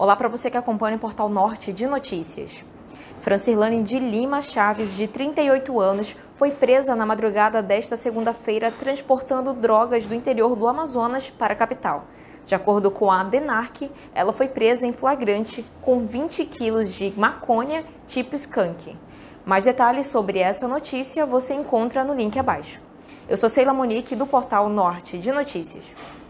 Olá para você que acompanha o Portal Norte de Notícias. Francirlane de Lima Chaves, de 38 anos, foi presa na madrugada desta segunda-feira transportando drogas do interior do Amazonas para a capital. De acordo com a DENARC, ela foi presa em flagrante com 20 quilos de maconha tipo skunk. Mais detalhes sobre essa notícia você encontra no link abaixo. Eu sou Seila Monique, do portal Norte de Notícias.